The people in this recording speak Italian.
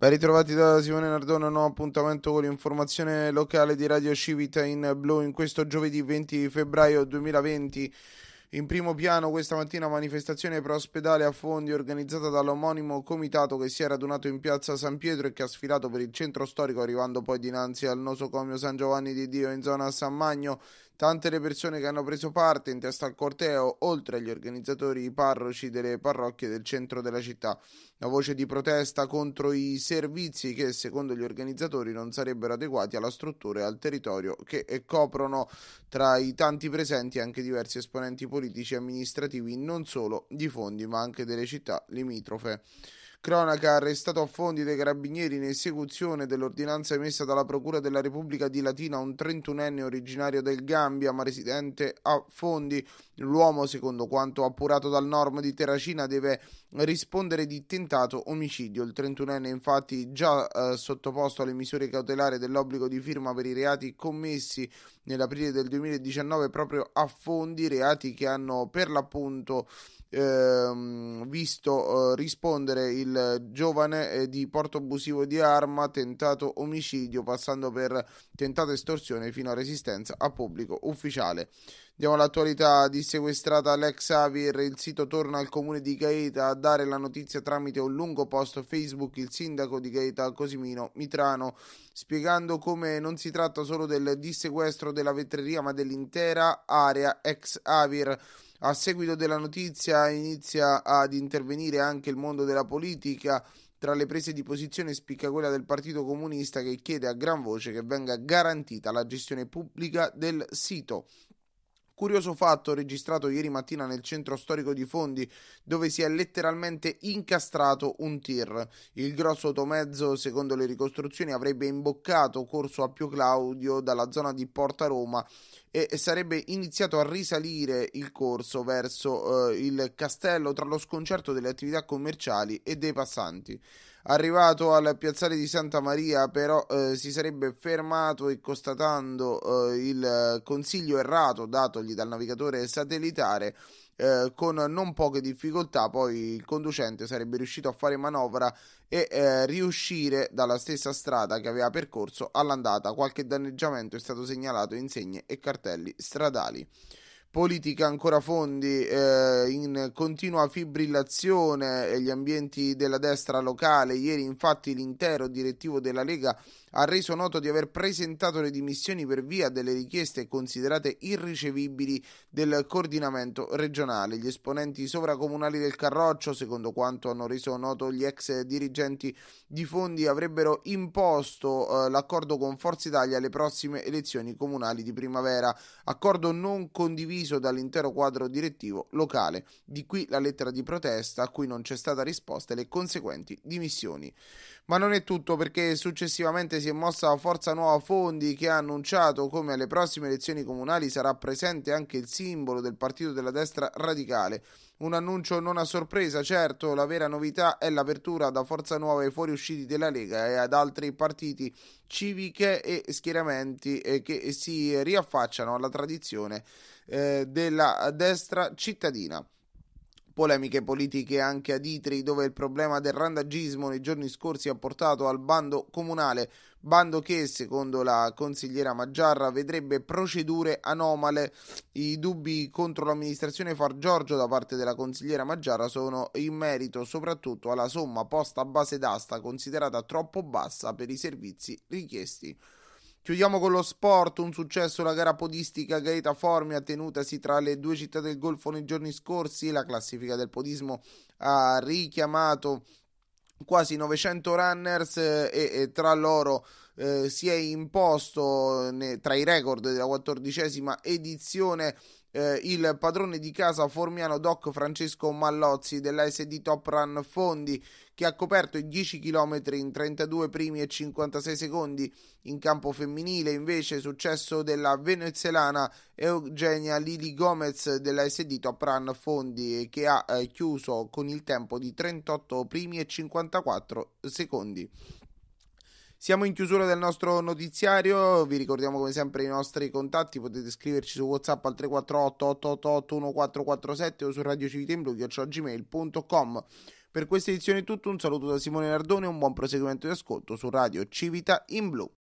Ben ritrovati da Simone Nardone, un nuovo appuntamento con l'informazione locale di Radio Civita in blu in questo giovedì 20 febbraio 2020. In primo piano questa mattina manifestazione pro ospedale a fondi organizzata dall'omonimo comitato che si è radunato in piazza San Pietro e che ha sfilato per il centro storico arrivando poi dinanzi al nosocomio San Giovanni di Dio in zona San Magno. Tante le persone che hanno preso parte in testa al corteo, oltre agli organizzatori i parroci delle parrocchie del centro della città. La voce di protesta contro i servizi che, secondo gli organizzatori, non sarebbero adeguati alla struttura e al territorio che eh, coprono tra i tanti presenti anche diversi esponenti politici e amministrativi, non solo di fondi, ma anche delle città limitrofe. Cronaca arrestato a fondi dei carabinieri in esecuzione dell'ordinanza emessa dalla Procura della Repubblica di Latina un 31enne originario del Gambia ma residente a fondi. L'uomo, secondo quanto appurato dal norm di Terracina, deve rispondere di tentato omicidio. Il 31enne infatti già eh, sottoposto alle misure cautelari dell'obbligo di firma per i reati commessi nell'aprile del 2019 proprio a fondi, reati che hanno per l'appunto ehm, visto eh, rispondere il il giovane di porto abusivo di arma, tentato omicidio, passando per tentata estorsione fino a resistenza a pubblico ufficiale. Diamo l'attualità di sequestrata l'ex Avir, il sito torna al comune di Gaeta a dare la notizia tramite un lungo post Facebook, il sindaco di Gaeta Cosimino Mitrano, spiegando come non si tratta solo del dissequestro della vetreria ma dell'intera area ex Avir a seguito della notizia inizia ad intervenire anche il mondo della politica. Tra le prese di posizione spicca quella del Partito Comunista che chiede a gran voce che venga garantita la gestione pubblica del sito. Curioso fatto registrato ieri mattina nel centro storico di Fondi, dove si è letteralmente incastrato un tir. Il grosso automezzo, secondo le ricostruzioni, avrebbe imboccato corso Appio Claudio dalla zona di Porta Roma e sarebbe iniziato a risalire il corso verso eh, il castello tra lo sconcerto delle attività commerciali e dei passanti. Arrivato al piazzale di Santa Maria, però, eh, si sarebbe fermato e constatando eh, il eh, consiglio errato datogli dal navigatore satellitare, eh, con non poche difficoltà poi il conducente sarebbe riuscito a fare manovra e eh, riuscire dalla stessa strada che aveva percorso all'andata. Qualche danneggiamento è stato segnalato in segne e cartelli stradali politica ancora fondi eh, in continua fibrillazione e gli ambienti della destra locale. Ieri infatti l'intero direttivo della Lega ha reso noto di aver presentato le dimissioni per via delle richieste considerate irricevibili del coordinamento regionale. Gli esponenti sovracomunali del Carroccio, secondo quanto hanno reso noto gli ex dirigenti di fondi, avrebbero imposto eh, l'accordo con Forza Italia alle prossime elezioni comunali di primavera. Accordo non condiviso condiviso dall'intero quadro direttivo locale. Di qui la lettera di protesta a cui non c'è stata risposta e le conseguenti dimissioni. Ma non è tutto perché successivamente si è mossa Forza Nuova Fondi che ha annunciato come alle prossime elezioni comunali sarà presente anche il simbolo del partito della destra radicale. Un annuncio non a sorpresa, certo, la vera novità è l'apertura da Forza Nuova ai fuoriusciti della Lega e ad altri partiti civiche e schieramenti eh, che si riaffacciano alla tradizione eh, della destra cittadina polemiche politiche anche ad Itri, dove il problema del randagismo nei giorni scorsi ha portato al bando comunale, bando che, secondo la consigliera Maggiarra, vedrebbe procedure anomale. I dubbi contro l'amministrazione Far Giorgio da parte della consigliera Maggiarra sono in merito soprattutto alla somma posta a base d'asta, considerata troppo bassa per i servizi richiesti. Chiudiamo con lo sport, un successo la gara podistica Gaeta Formia tenutasi tra le due città del Golfo nei giorni scorsi, la classifica del podismo ha richiamato quasi 900 runners eh, e, e tra loro eh, si è imposto eh, ne, tra i record della quattordicesima edizione eh, il padrone di casa formiano doc Francesco Mallozzi della SD Top Run Fondi che ha coperto i 10 km in 32 primi e 56 secondi. In campo femminile invece successo della venezuelana Eugenia Lili Gomez della SD Top Run Fondi che ha eh, chiuso con il tempo di 38 primi e 54 secondi. Siamo in chiusura del nostro notiziario, vi ricordiamo come sempre i nostri contatti, potete scriverci su WhatsApp al 348 888 1447 o su radiocivitemblu.gmail.com. Per questa edizione è tutto, un saluto da Simone Nardone e un buon proseguimento di ascolto su Radio Civita in Blu.